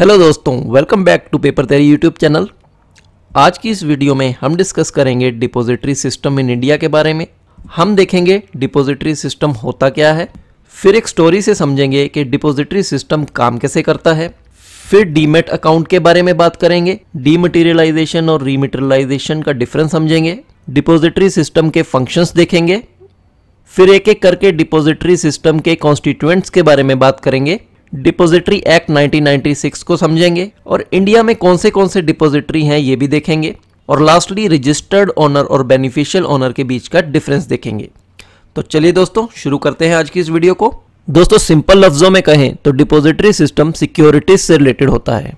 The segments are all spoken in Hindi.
हेलो दोस्तों वेलकम बैक टू पेपर तेरी यूट्यूब चैनल आज की इस वीडियो में हम डिस्कस करेंगे डिपॉजिटरी सिस्टम इन इंडिया के बारे में हम देखेंगे डिपॉजिटरी सिस्टम होता क्या है फिर एक स्टोरी से समझेंगे कि डिपॉजिटरी सिस्टम काम कैसे करता है फिर डीमेट अकाउंट के बारे में बात करेंगे डीमटीरियलाइजेशन और रीमटेरियलाइजेशन का डिफरेंस समझेंगे डिपॉजिटरी सिस्टम के फंक्शंस देखेंगे फिर एक एक करके डिपॉजिटरी सिस्टम के कॉन्स्टिट्यूएंट्स के बारे में बात करेंगे डिपोजिटरी एक्ट 1996 को समझेंगे और इंडिया में कौन से कौन से डिपोजिटरी हैं ये भी देखेंगे और लास्टली रजिस्टर्ड ओनर और बेनिफिशियल ओनर के बीच का डिफरेंस देखेंगे तो चलिए दोस्तों शुरू करते हैं आज की इस वीडियो को दोस्तों सिंपल लफ्जों में कहें तो डिपोजिटरी सिस्टम सिक्योरिटीज से रिलेटेड होता है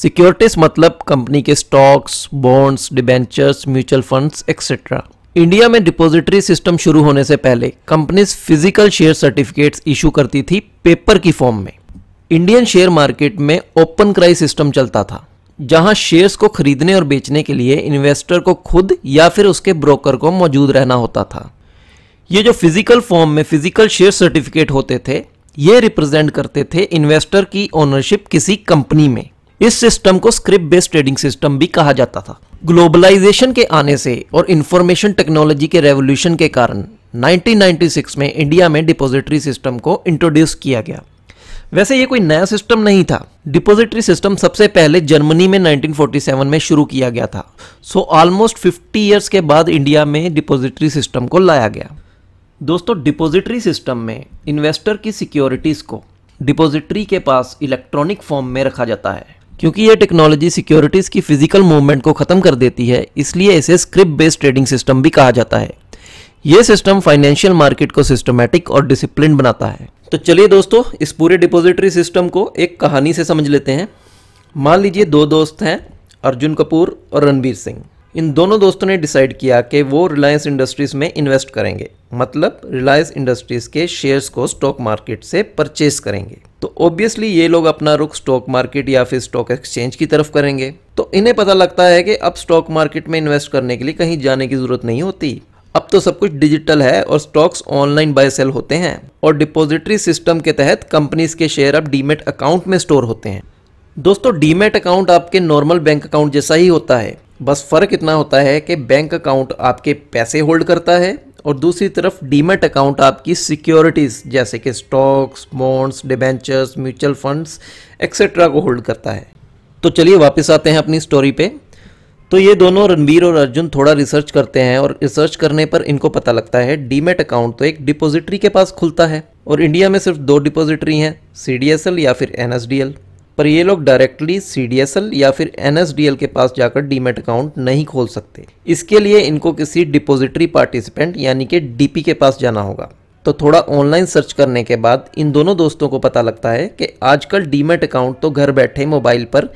सिक्योरिटीज मतलब कंपनी के stocks bonds debentures mutual funds etcetera India में डिपॉजिटरी सिस्टम शुरू होने से पहले companies physical share certificates issue करती थी पेपर की फॉर्म में इंडियन शेयर मार्केट में ओपन क्राई सिस्टम चलता था जहां शेयर्स को खरीदने और बेचने के लिए इन्वेस्टर को खुद या फिर उसके ब्रोकर को मौजूद रहना होता था ये जो फिजिकल फॉर्म में फिजिकल शेयर सर्टिफिकेट होते थे ये रिप्रेजेंट करते थे इन्वेस्टर की ओनरशिप किसी कंपनी में इस सिस्टम को स्क्रिप्ट बेस्ड ट्रेडिंग सिस्टम भी कहा जाता था ग्लोबलाइजेशन के आने से और इंफॉर्मेशन टेक्नोलॉजी के रेवोल्यूशन के कारण 1996 में इंडिया में डिपॉजिटरी सिस्टम को इंट्रोड्यूस किया गया वैसे ये कोई नया सिस्टम नहीं था डिपॉजिटरी सिस्टम सबसे पहले जर्मनी में 1947 में शुरू किया गया था सो ऑलमोस्ट 50 इयर्स के बाद इंडिया में डिपॉजिटरी सिस्टम को लाया गया दोस्तों डिपॉजिटरी सिस्टम में इन्वेस्टर की सिक्योरिटीज़ को डिपॉजिटरी के पास इलेक्ट्रॉनिक फॉर्म में रखा जाता है क्योंकि ये टेक्नोलॉजी सिक्योरिटीज़ की फिजिकल मूवमेंट को ख़त्म कर देती है इसलिए इसे स्क्रिप्ट बेस्ड ट्रेडिंग सिस्टम भी कहा जाता है ये सिस्टम फाइनेंशियल मार्केट को सिस्टमेटिक और डिसिप्लिन बनाता है तो चलिए दोस्तों इस पूरे डिपोजिटरी सिस्टम को एक कहानी से समझ लेते हैं मान लीजिए दो दोस्त हैं अर्जुन कपूर और रणबीर सिंह इन दोनों दोस्तों ने डिसाइड किया कि वो रिलायंस इंडस्ट्रीज़ में इन्वेस्ट करेंगे मतलब रिलायंस इंडस्ट्रीज़ के शेयर्स को स्टॉक मार्केट से परचेस करेंगे तो ऑब्वियसली ये लोग अपना रुख स्टॉक मार्केट या फिर स्टॉक एक्सचेंज की तरफ करेंगे तो इन्हें पता लगता है कि अब स्टॉक मार्केट में इन्वेस्ट करने के लिए कहीं जाने की ज़रूरत नहीं होती अब तो सब कुछ डिजिटल है और स्टॉक्स ऑनलाइन बाय सेल होते हैं और डिपॉजिटरी सिस्टम के तहत कंपनीज के शेयर अब डीमेट अकाउंट में स्टोर होते हैं दोस्तों डीमेट अकाउंट आपके नॉर्मल बैंक अकाउंट जैसा ही होता है बस फर्क इतना होता है कि बैंक अकाउंट आपके पैसे होल्ड करता है और दूसरी तरफ डीमेट अकाउंट आपकी सिक्योरिटीज़ जैसे कि stocks bonds debentures mutual funds etcetera को होल्ड करता है तो चलिए वापस आते हैं अपनी स्टोरी पे तो ये दोनों रणबीर और अर्जुन थोड़ा रिसर्च करते हैं और रिसर्च करने पर इनको पता लगता है डीमेट अकाउंट तो एक डिपोजिटरी के पास खुलता है और इंडिया में सिर्फ दो डिपोजिटरी हैं सी या फिर एन पर ये लोग डायरेक्टली सी या फिर एन के पास जाकर डीमेट अकाउंट नहीं खोल सकते इसके लिए इनको किसी डिपोजिटरी पार्टिसिपेंट यानी कि डी के पास जाना होगा तो थोड़ा ऑनलाइन सर्च करने के बाद इन दोनों दोस्तों को पता लगता है कि आजकल डीमेट अकाउंट तो घर बैठे मोबाइल पर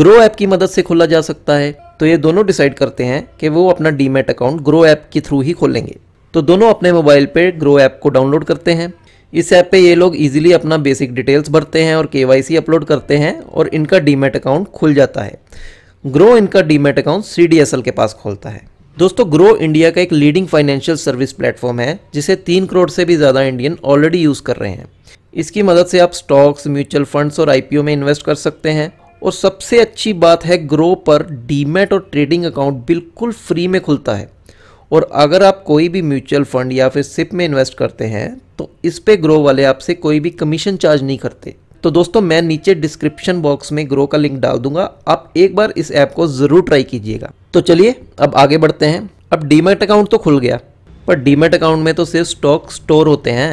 ग्रो ऐप की मदद से खोला जा सकता है तो ये दोनों डिसाइड करते हैं कि वो अपना डीमेट अकाउंट ग्रो ऐप के थ्रू ही खोलेंगे तो दोनों अपने मोबाइल पर ग्रो ऐप को डाउनलोड करते हैं इस ऐप पे ये लोग इजीली अपना बेसिक डिटेल्स भरते हैं और केवाईसी अपलोड करते हैं और इनका डीमेट अकाउंट खुल जाता है ग्रो इनका डीमेट अकाउंट सी के पास खोलता है दोस्तों ग्रो इंडिया का एक लीडिंग फाइनेंशियल सर्विस प्लेटफॉर्म है जिसे तीन करोड़ से भी ज़्यादा इंडियन ऑलरेडी यूज़ कर रहे हैं इसकी मदद से आप स्टॉक्स म्यूचुअल फंड्स और आईपीओ में इन्वेस्ट कर सकते हैं और सबसे अच्छी बात है ग्रो पर डीमेट और ट्रेडिंग अकाउंट बिल्कुल फ्री में खुलता है और अगर आप कोई भी म्यूचुअल फंड या फिर सिप में इन्वेस्ट करते हैं तो इस पे ग्रो वाले आपसे कोई भी कमीशन चार्ज नहीं करते तो दोस्तों मैं नीचे डिस्क्रिप्शन बॉक्स में ग्रो का लिंक डाल दूंगा आप एक बार इस ऐप को ज़रूर ट्राई कीजिएगा तो चलिए अब आगे बढ़ते हैं अब डीमेट अकाउंट तो खुल गया पर डीमेट अकाउंट में तो सिर्फ स्टॉक स्टोर होते हैं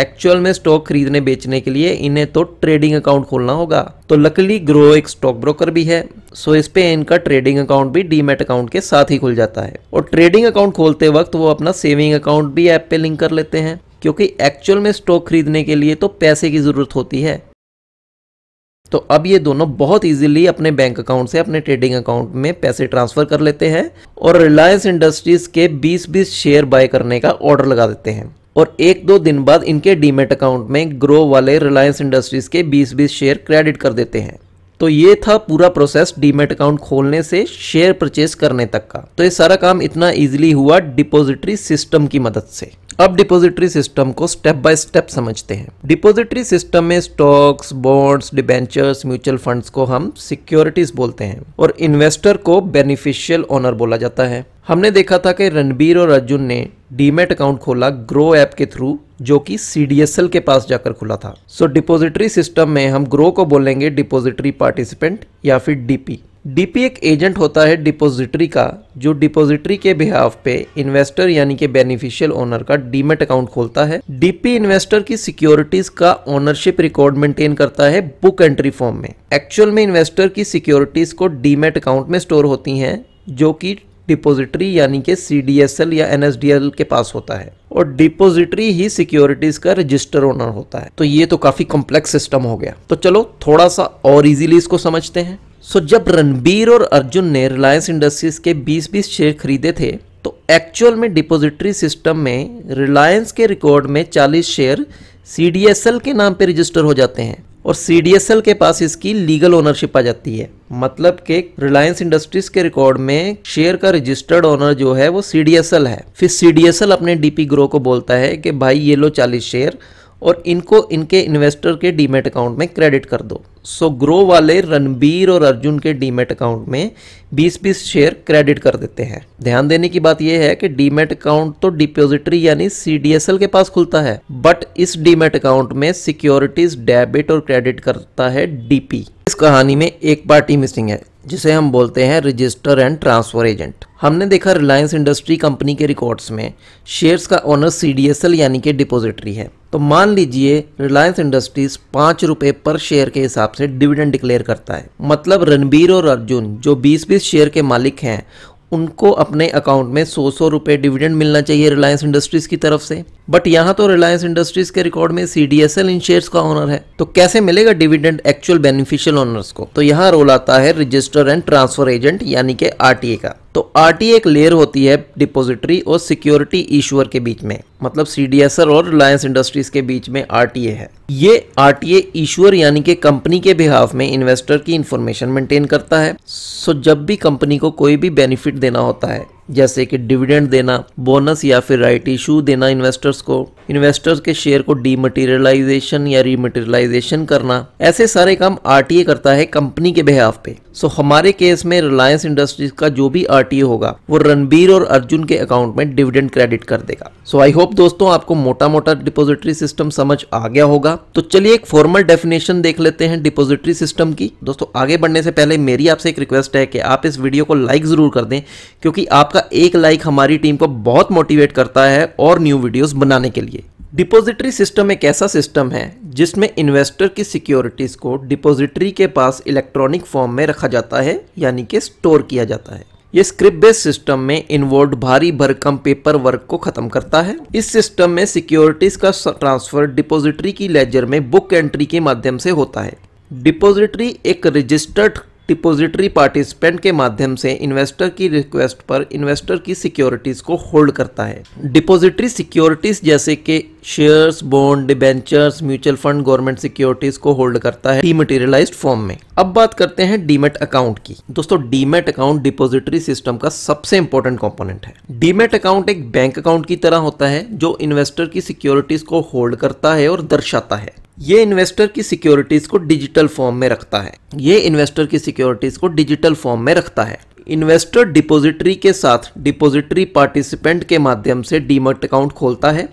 एक्चुअल में स्टॉक खरीदने बेचने के लिए इन्हें तो ट्रेडिंग अकाउंट खोलना होगा तो लकली ग्रो एक स्टॉक ब्रोकर भी है सो इस पे इनका ट्रेडिंग अकाउंट भी डीमेट अकाउंट के साथ ही खुल जाता है और ट्रेडिंग अकाउंट खोलते वक्त वो अपना सेविंग अकाउंट भी ऐप पे लिंक कर लेते हैं क्योंकि एक्चुअल में स्टॉक खरीदने के लिए तो पैसे की ज़रूरत होती है तो अब ये दोनों बहुत इजीली अपने बैंक अकाउंट से अपने ट्रेडिंग अकाउंट में पैसे ट्रांसफ़र कर लेते हैं और रिलायंस इंडस्ट्रीज़ के 20-20 शेयर बाय करने का ऑर्डर लगा देते हैं और एक दो दिन बाद इनके डीमेट अकाउंट में ग्रो वाले रिलायंस इंडस्ट्रीज़ के 20-20 शेयर क्रेडिट कर देते हैं तो ये था पूरा प्रोसेस डीमेट अकाउंट खोलने से शेयर परचेज करने तक का तो ये सारा काम इतना इजीली हुआ डिपॉजिटरी सिस्टम की मदद से अब डिपोजिटरी सिस्टम को स्टेप बाय स्टेप समझते हैं डिपोजिटरी सिस्टम में stocks bonds debentures mutual funds को हम सिक्योरिटीज बोलते हैं और इन्वेस्टर को बेनिफिशियल ओनर बोला जाता है हमने देखा था कि रणबीर और अर्जुन ने डीमेट अकाउंट खोला ग्रो ऐप के थ्रू जो कि सी के पास जाकर खुला था सो डिपोजिटरी सिस्टम में हम ग्रो को बोलेंगे डिपोजिटरी पार्टिसिपेंट या फिर डीपी डीपी एक एजेंट होता है डिपॉजिटरी का जो डिपॉजिटरी के बिहाफ पे इन्वेस्टर यानी के बेनिफिशियल ओनर का डीमेट अकाउंट खोलता है डीपी इन्वेस्टर की सिक्योरिटीज का ओनरशिप रिकॉर्ड मेंटेन करता है बुक एंट्री फॉर्म में एक्चुअल में इन्वेस्टर की सिक्योरिटीज को डीमेट अकाउंट में स्टोर होती हैं जो कि डिपॉजिटरी यानी के सी या एन के पास होता है और डिपॉजिटरी ही सिक्योरिटीज का रजिस्टर ओनर होता है तो ये तो काफी कॉम्प्लेक्स सिस्टम हो गया तो चलो थोड़ा सा और इजीली इसको समझते हैं सो so, जब रणबीर और अर्जुन ने रिलायंस इंडस्ट्रीज़ के 20-20 शेयर खरीदे थे तो एक्चुअल में डिपॉजिटरी सिस्टम में रिलायंस के रिकॉर्ड में 40 शेयर सी के नाम पे रजिस्टर हो जाते हैं और सी के पास इसकी लीगल ओनरशिप आ जाती है मतलब कि रिलायंस इंडस्ट्रीज के रिकॉर्ड में शेयर का रजिस्टर्ड ओनर जो है वो सी है फिर सी अपने डीपी ग्रो को बोलता है कि भाई ये लो चालीस शेयर और इनको इनके इन्वेस्टर के डीमेट अकाउंट में क्रेडिट कर दो सो ग्रो वाले रणबीर और अर्जुन के डीमेट अकाउंट में 20 बीस शेयर क्रेडिट कर देते हैं ध्यान देने की बात यह है कि डीमेट अकाउंट तो डिपोजिटरी यानी सी के पास खुलता है बट इस डीमेट अकाउंट में सिक्योरिटीज डेबिट और क्रेडिट करता है डीपी इस कहानी में एक पार्टी मिसिंग है जिसे हम बोलते हैं रजिस्टर एंड ट्रांसफ़र एजेंट हमने देखा रिलायंस इंडस्ट्री कंपनी के रिकॉर्ड्स में शेयर्स का ओनर सी यानी कि डिपोजिटरी है तो मान लीजिए रिलायंस इंडस्ट्रीज पाँच रुपये पर शेयर के हिसाब से डिविडेंड डिक्लेयर करता है मतलब रणबीर और अर्जुन जो 20 बीस शेयर के मालिक हैं उनको अपने अकाउंट में सौ सौ रुपये डिविडेंड मिलना चाहिए रिलायंस इंडस्ट्रीज की तरफ से बट यहाँ तो रिलायंस इंडस्ट्रीज के रिकॉर्ड में सी डी एस एल इन शेयर्स का ऑनर है तो कैसे मिलेगा डिविडेंड एक्चुअल बेनिफिशियल ऑनर्स को तो यहाँ रोल आता है रजिस्टर एंड ट्रांसफर एजेंट यानी के आर टी ए का तो आर एक लेयर होती है डिपोजिटरी और सिक्योरिटी ईश्वर के बीच में मतलब सी और रिलायंस इंडस्ट्रीज के बीच में आर है ये आर ईश्वर यानी कि कंपनी के बिहाफ में इन्वेस्टर की इंफॉर्मेशन मेंटेन करता है सो जब भी कंपनी को कोई भी बेनिफिट देना होता है जैसे कि डिविडेंड देना बोनस या फिर राइट इशू देना इन्वेस्टर्स को इन्वेस्टर्स के शेयर को डीमटेरियलाइजेशन या रीमटेरियलाइजेशन करना ऐसे सारे काम आरटीए करता है कंपनी के बिहाफ पे सो हमारे केस में रिलायंस इंडस्ट्रीज का जो भी आरटीए होगा वो रणबीर और अर्जुन के अकाउंट में डिविडेंड क्रेडिट कर देगा सो आई होप दोस्तों आपको मोटा मोटा डिपोजिटरी सिस्टम समझ आ गया होगा तो चलिए एक फॉर्मल डेफिनेशन देख लेते हैं डिपोजिटरी सिस्टम की दोस्तों आगे बढ़ने से पहले मेरी आपसे एक रिक्वेस्ट है कि आप इस वीडियो को लाइक जरूर कर दें क्योंकि आप आपका एक लाइक हमारी टीम को बहुत मोटिवेट करता है और न्यू वीडियोस बनाने के लिए डिपॉजिटरी सिस्टम एक ऐसा सिस्टम है जिसमें इन्वेस्टर की सिक्योरिटीज़ को डिपॉजिटरी के पास इलेक्ट्रॉनिक फॉर्म में रखा जाता है यानी कि स्टोर किया जाता है ये स्क्रिप्ट बेस्ड सिस्टम में इन्वॉल्व भारी भरकम पेपर वर्क को खत्म करता है इस सिस्टम में सिक्योरिटीज का ट्रांसफर डिपॉजिटरी की लेजर में बुक एंट्री के माध्यम से होता है डिपॉजिटरी एक रजिस्टर्ड डिपोजिटरी पार्टिसिपेंट के माध्यम से इन्वेस्टर की रिक्वेस्ट पर इन्वेस्टर की सिक्योरिटीज़ को होल्ड करता है डिपोजिटरी सिक्योरिटीज़ जैसे कि shares bond debentures mutual fund government securities को होल्ड करता है डीमटेरियलाइज्ड फॉर्म में अब बात करते हैं डीमेट अकाउंट की दोस्तों डीमेट अकाउंट डिपोजिटरी सिस्टम का सबसे इंपॉर्टेंट कॉम्पोनेंट है डीमेट अकाउंट एक बैंक अकाउंट की तरह होता है जो इन्वेस्टर की सिक्योरिटीज़ को होल्ड करता है और दर्शाता है ये इन्वेस्टर की सिक्योरिटीज़ को डिजिटल फॉर्म में रखता है ये इन्वेस्टर की सिक्योरिटीज़ को डिजिटल फॉर्म में रखता है इन्वेस्टर डिपॉजिटरी के साथ डिपॉजिटरी पार्टिसिपेंट के माध्यम से डीमर्ट अकाउंट खोलता है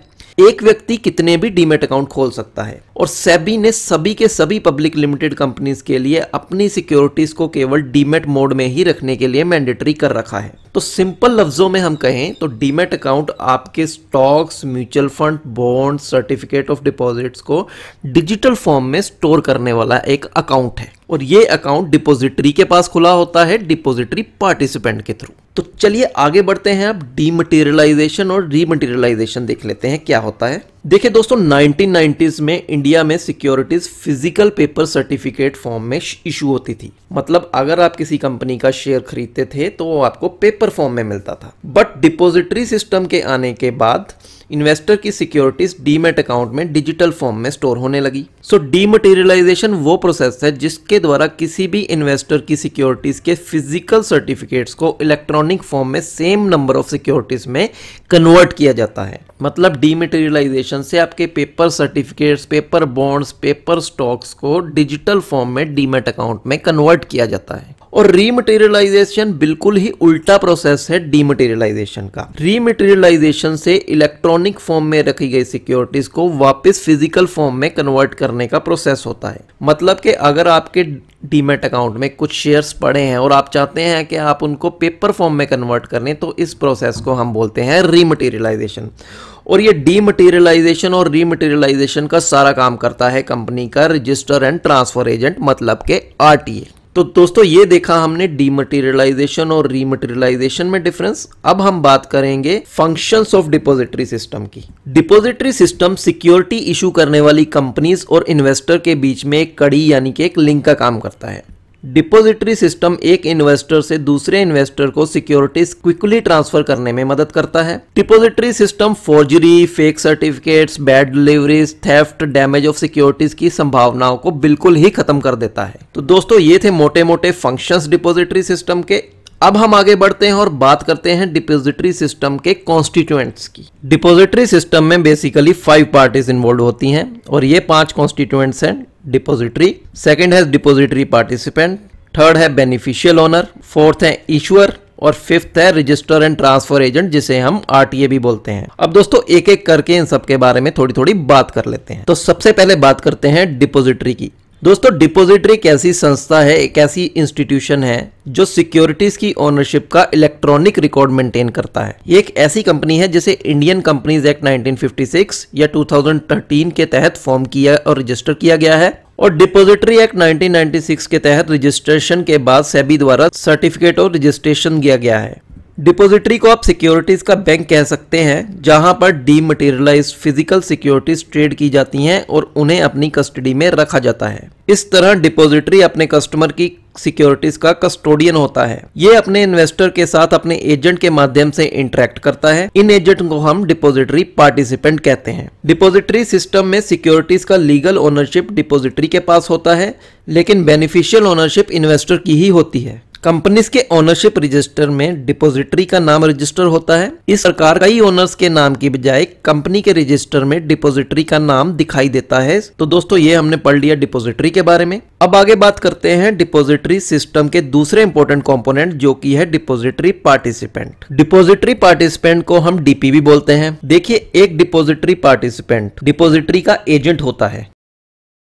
एक व्यक्ति कितने भी डीमेट अकाउंट खोल सकता है और सेबी ने सभी के सभी पब्लिक लिमिटेड कंपनीज के लिए अपनी सिक्योरिटीज को केवल डीमेट मोड में ही रखने के लिए मैंडेटरी कर रखा है तो सिंपल लफ्जों में हम कहें तो डीमेट अकाउंट आपके stocks mutual fund bond certificate of deposits को डिजिटल फॉर्म में स्टोर करने वाला एक अकाउंट है और ये अकाउंट डिपोजिटरी के पास खुला होता है डिपोजिटरी पार्टिसिपेंट के थ्रू तो चलिए आगे बढ़ते हैं अब डीमटेरियलाइजेशन और रीमटेरियलाइजेशन देख लेते हैं क्या होता है देखिए दोस्तों नाइनटीन में इंडिया में securities physical paper certificate form में इशू होती थी मतलब अगर आप किसी कंपनी का शेयर खरीदते थे तो वो आपको पेपर फॉर्म में मिलता था बट डिपोजिटरी सिस्टम के आने के बाद इन्वेस्टर की सिक्योरिटीज डीमेट अकाउंट में डिजिटल फॉर्म में स्टोर होने लगी सो डीमटेरियलाइजेशन वो प्रोसेस है जिसके द्वारा किसी भी इन्वेस्टर की सिक्योरिटीज के फिजिकल सर्टिफिकेट्स को इलेक्ट्रॉनिक फॉर्म में सेम नंबर ऑफ सिक्योरिटीज में कन्वर्ट किया जाता है मतलब डीमटेरियलाइजेशन से आपके paper certificates paper bonds paper stocks को डिजिटल फॉर्म में डीमेट अकाउंट में कन्वर्ट किया जाता है और रीमटेरियलाइजेशन बिल्कुल ही उल्टा प्रोसेस है डीमटेरियलाइजेशन का रीमटेरियलाइजेशन से इलेक्ट्रॉनिक फॉर्म में रखी गई सिक्योरिटीज को वापस फिजिकल फॉर्म में कन्वर्ट करने का प्रोसेस होता है मतलब कि अगर आपके डीमेट अकाउंट में कुछ शेयर्स पड़े हैं और आप चाहते हैं कि आप उनको पेपर फॉर्म में कन्वर्ट करें तो इस प्रोसेस को हम बोलते हैं रीमटेरियलाइजेशन और ये डीमटेरियलाइजेशन और रीमटेरियलाइजेशन का सारा काम करता है कंपनी का रजिस्टर एंड ट्रांसफर एजेंट मतलब के आरटीए तो दोस्तों ये देखा हमने डीमटेरियलाइजेशन और रीमटेरियलाइजेशन में डिफरेंस अब हम बात करेंगे फंक्शंस ऑफ डिपोजिटरी सिस्टम की डिपोजिटरी सिस्टम सिक्योरिटी इशू करने वाली कंपनीज और इन्वेस्टर के बीच में एक कड़ी यानी कि एक लिंक का काम करता है डिपोजिटरी सिस्टम एक इन्वेस्टर से दूसरे इन्वेस्टर को सिक्योरिटीज क्विकली ट्रांसफर करने में मदद करता है depository system forgery fake certificates bad deliveries theft damage of securities की संभावनाओं को बिल्कुल ही खत्म कर देता है तो दोस्तों ये थे मोटे मोटे फंक्शंस डिपोजिटरी सिस्टम के अब हम आगे बढ़ते हैं और बात करते हैं डिपोजिटरी सिस्टम के कॉन्स्टिट्यूएंट्स की डिपोजिटरी सिस्टम में बेसिकली फाइव पार्टीज इन्वॉल्व होती हैं और ये पांच कॉन्स्टिट्यूएंट्स हैं डिपोजिटरी सेकेंड है डिपोजिटरी पार्टिसिपेंट थर्ड है बेनिफिशियल ओनर फोर्थ है ईश्वर और फिफ्थ है रजिस्टर एंड ट्रांसफर एजेंट जिसे हम आरटीए भी बोलते हैं अब दोस्तों एक एक करके इन सब के बारे में थोड़ी थोड़ी बात कर लेते हैं तो सबसे पहले बात करते हैं डिपोजिटरी की दोस्तों डिपोजिटरी एक ऐसी संस्था है एक ऐसी इंस्टीट्यूशन है जो सिक्योरिटीज की ओनरशिप का इलेक्ट्रॉनिक रिकॉर्ड मेंटेन करता है ये एक ऐसी कंपनी है जिसे इंडियन कंपनीज एक्ट 1956 या 2013 के तहत फॉर्म किया और रजिस्टर किया गया है और डिपोजिटरी एक्ट 1996 के तहत रजिस्ट्रेशन के बाद सेबी द्वारा सर्टिफिकेट और रजिस्ट्रेशन किया गया है डिपोजिटरी को आप सिक्योरिटीज़ का बैंक कह सकते हैं जहां पर डीमटेरियलाइज फिजिकल सिक्योरिटीज़ ट्रेड की जाती हैं और उन्हें अपनी कस्टडी में रखा जाता है इस तरह डिपोजिटरी अपने कस्टमर की सिक्योरिटीज का कस्टोडियन होता है ये अपने इन्वेस्टर के साथ अपने एजेंट के माध्यम से इंटरेक्ट करता है इन एजेंट को हम डिपोजिटरी पार्टिसिपेंट कहते हैं डिपोजिटरी सिस्टम में सिक्योरिटीज का लीगल ओनरशिप डिपोजिटरी के पास होता है लेकिन बेनिफिशियल ओनरशिप इन्वेस्टर की ही होती है कंपनीज के ओनरशिप रजिस्टर में डिपोजिटरी का नाम रजिस्टर होता है इस प्रकार कई ओनर्स के नाम की बजाय कंपनी के रजिस्टर में डिपोजिटरी का नाम दिखाई देता है तो दोस्तों ये हमने पढ़ लिया डिपोजिटरी के बारे में अब आगे बात करते हैं डिपोजिटरी सिस्टम के दूसरे इंपोर्टेंट कॉम्पोनेंट जो की है डिपोजिटरी पार्टिसिपेंट डिपोजिटरी पार्टिसिपेंट को हम भी बोलते हैं देखिए एक डिपोजिटरी पार्टिसिपेंट डिपोजिटरी का एजेंट होता है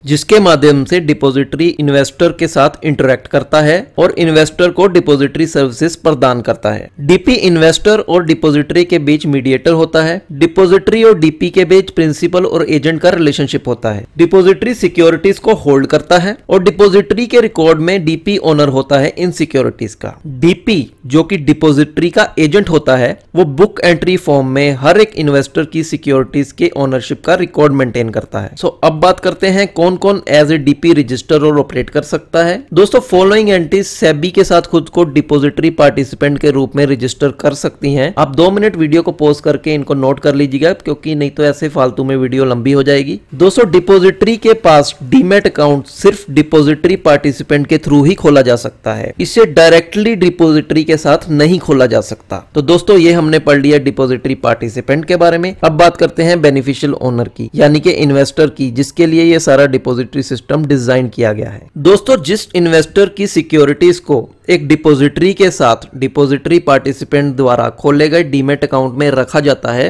जिसके माध्यम से डिपॉजिटरी इन्वेस्टर के साथ इंटरेक्ट करता है और इन्वेस्टर को डिपॉजिटरी सर्विसेज प्रदान करता है डीपी इन्वेस्टर और डिपॉजिटरी के बीच मीडिएटर होता है डिपॉजिटरी और डीपी के बीच प्रिंसिपल और एजेंट का रिलेशनशिप होता है डिपॉजिटरी सिक्योरिटीज को होल्ड करता है और डिपोजिटरी के रिकॉर्ड में डीपी ओनर होता है इन सिक्योरिटीज का डीपी जो की डिपोजिटरी का एजेंट होता है वो बुक एंट्री फॉर्म में हर एक इन्वेस्टर की सिक्योरिटीज के ओनरशिप का रिकॉर्ड मेंटेन करता है सो अब बात करते हैं कौन कौन कौन एज ए डीपी रजिस्टर और ऑपरेट कर सकता है दोस्तों फॉलोइंग एंट्री सेबी के साथ खुद को डिपोजिटरी पार्टिसिपेंट के रूप में रजिस्टर कर सकती है आप दो मिनट वीडियो को पोस्ट करके इनको नोट कर लीजिएगा क्योंकि नहीं तो ऐसे फालतू में वीडियो लंबी हो जाएगी दोस्तों डिपोजिटरी के पास डीमेट अकाउंट सिर्फ डिपोजिटरी पार्टिसिपेंट के थ्रू ही खोला जा सकता है इसे डायरेक्टली डिपोजिटरी के साथ नहीं खोला जा सकता तो दोस्तों ये हमने पढ़ लिया डिपोजिटरी पार्टिसिपेंट के बारे में अब बात करते हैं बेनिफिशियल ओनर की यानी कि इन्वेस्टर की जिसके लिए ये सारा डिपोजिटरी सिस्टम डिजाइन किया गया है दोस्तों जिस इन्वेस्टर की सिक्योरिटीज को एक डिपोजिटरी के साथ डिपोजिटरी पार्टिसिपेंट द्वारा खोले गए डीमेट अकाउंट में रखा जाता है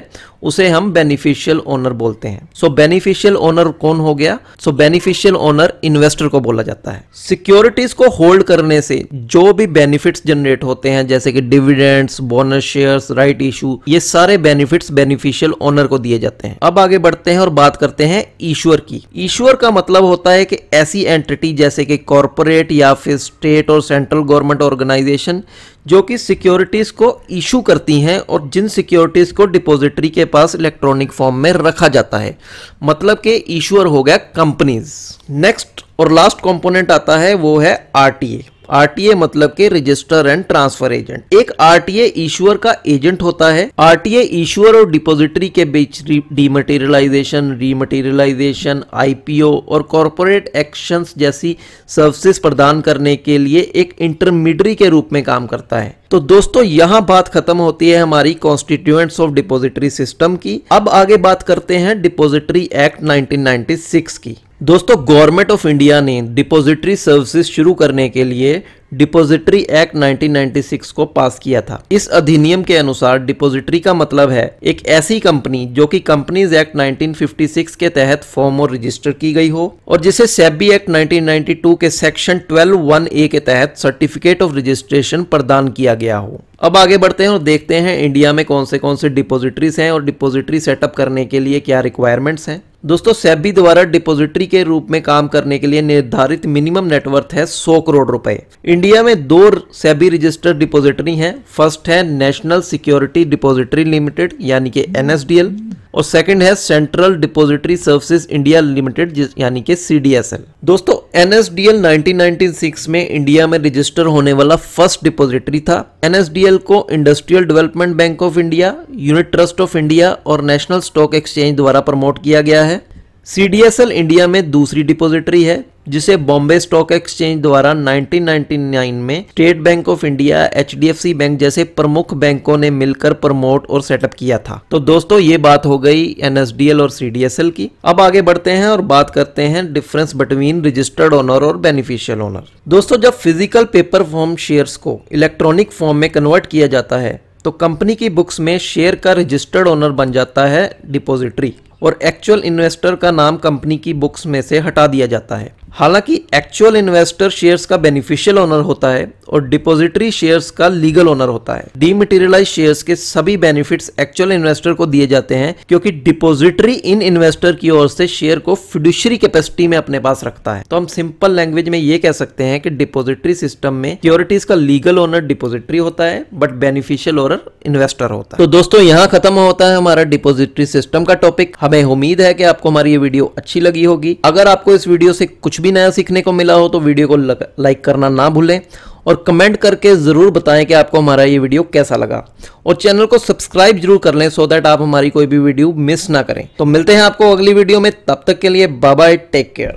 उसे हम बेनिफिशियल ओनर बोलते हैं सो बेनिफिशियल ओनर कौन हो गया सो बेनिफिशियल ओनर इन्वेस्टर को बोला जाता है सिक्योरिटीज को होल्ड करने से जो भी बेनिफिट्स जनरेट होते हैं जैसे कि dividends bonus shares right issue ये सारे बेनिफिट्स बेनिफिशियल ओनर को दिए जाते हैं अब आगे बढ़ते हैं और बात करते हैं ईश्वर की ईश्वर का मतलब होता है कि ऐसी एंटिटी जैसे कि कॉरपोरेट या फिर स्टेट और सेंट्रल गवर्नमेंट ऑर्गेनाइजेशन जो कि सिक्योरिटीज़ को इशू करती हैं और जिन सिक्योरिटीज़ को डिपॉजिटरी के पास इलेक्ट्रॉनिक फॉर्म में रखा जाता है मतलब कि इशूअर हो गया कंपनीज नेक्स्ट और लास्ट कंपोनेंट आता है वो है आरटीए आरटीए मतलब के रजिस्टर एंड ट्रांसफर एजेंट एक आरटीए ईश्वर का एजेंट होता है आरटीए ईश्वर और डिपोजिटरी के बीच डीमटेरियलाइजेशन रीमटेरियलाइजेशन आईपीओ और कॉरपोरेट एक्शंस जैसी सर्विसेज प्रदान करने के लिए एक इंटरमीडियरी के रूप में काम करता है तो दोस्तों यहाँ बात खत्म होती है हमारी कॉन्स्टिट्यूएंट्स ऑफ डिपोजिटरी सिस्टम की अब आगे बात करते हैं डिपोजिटरी एक्ट 1996 की दोस्तों गवर्नमेंट ऑफ इंडिया ने डिपॉजिटरी सर्विसेज शुरू करने के लिए डिपॉजिटरी एक्ट 1996 को पास किया था इस अधिनियम के अनुसार डिपॉजिटरी का मतलब है एक ऐसी कंपनी जो कि कंपनीज एक्ट 1956 के तहत फॉर्म और रजिस्टर की गई हो और जिसे सेबी एक्ट 1992 के सेक्शन वन ए के तहत सर्टिफिकेट ऑफ रजिस्ट्रेशन प्रदान किया गया हो अब आगे बढ़ते हैं और देखते हैं इंडिया में कौन से कौन से डिपोजिटरीज हैं और डिपोजिटरी सेटअप करने के लिए क्या रिक्वायरमेंट्स हैं दोस्तों सेबी द्वारा डिपोजिटरी के रूप में काम करने के लिए निर्धारित मिनिमम नेटवर्थ है 100 करोड़ रुपए इंडिया में दो सेबी रजिस्टर्ड डिपोजिटरी हैं फर्स्ट है नेशनल सिक्योरिटी डिपोजिटरी लिमिटेड यानी कि एनएसडीएल और सेकंड है Central Depository Services India Limited यानी कि सीडीएसएल दोस्तों एनएसडीएल 1996 में इंडिया में रजिस्टर होने वाला फर्स्ट डिपॉजिटरी था एनएसडीएल को Industrial Development Bank of India Unit Trust of India और नेशनल स्टॉक एक्सचेंज द्वारा प्रमोट किया गया है सीडीएसएल इंडिया में दूसरी डिपोजिटरी है जिसे बॉम्बे स्टॉक एक्सचेंज द्वारा 1999 में State Bank of India H bank जैसे प्रमुख बैंकों ने मिलकर प्रमोट और सेटअप किया था तो दोस्तों ये बात हो गई एनएसडीएल और सीडीएसएल की अब आगे बढ़ते हैं और बात करते हैं डिफरेंस बिटवीन रजिस्टर्ड ओनर और बेनिफिशियल ओनर दोस्तों जब फिजिकल पेपर फॉर्म शेयर्स को इलेक्ट्रॉनिक फॉर्म में कन्वर्ट किया जाता है तो कंपनी की बुक्स में शेयर का रजिस्टर्ड ओनर बन जाता है डिपोजिटरी और एक्चुअल इन्वेस्टर का नाम कंपनी की बुक्स में से हटा दिया जाता है हालांकि एक्चुअल इन्वेस्टर शेयर्स का बेनिफिशियल ओनर होता है और डिपॉजिटरी शेयर्स का लीगल ओनर होता है डीमटेरियलाइज शेयर्स के सभी बेनिफिट्स एक्चुअल इन्वेस्टर को दिए जाते हैं क्योंकि डिपॉजिटरी इन इन्वेस्टर की ओर से शेयर को फिड्यूशरी कैपेसिटी में अपने पास रखता है तो हम सिंपल लैंग्वेज में ये कह सकते हैं कि डिपोजिटरी सिस्टम में सिक्योरिटीज का लीगल ओनर डिपोजिटरी होता है बट बेनिफिशियल ओनर इन्वेस्टर होता है तो दोस्तों यहाँ खत्म होता है हमारा डिपोजिटरी सिस्टम का टॉपिक हमें उम्मीद है कि आपको हमारी ये वीडियो अच्छी लगी होगी अगर आपको इस वीडियो से कुछ भी भी नया सीखने को मिला हो तो वीडियो को लाइक करना ना भूलें और कमेंट करके ज़रूर बताएं कि आपको हमारा ये वीडियो कैसा लगा और चैनल को सब्सक्राइब जरूर कर लें सो दैट आप हमारी कोई भी वीडियो मिस ना करें तो मिलते हैं आपको अगली वीडियो में तब तक के लिए बाय टेक केयर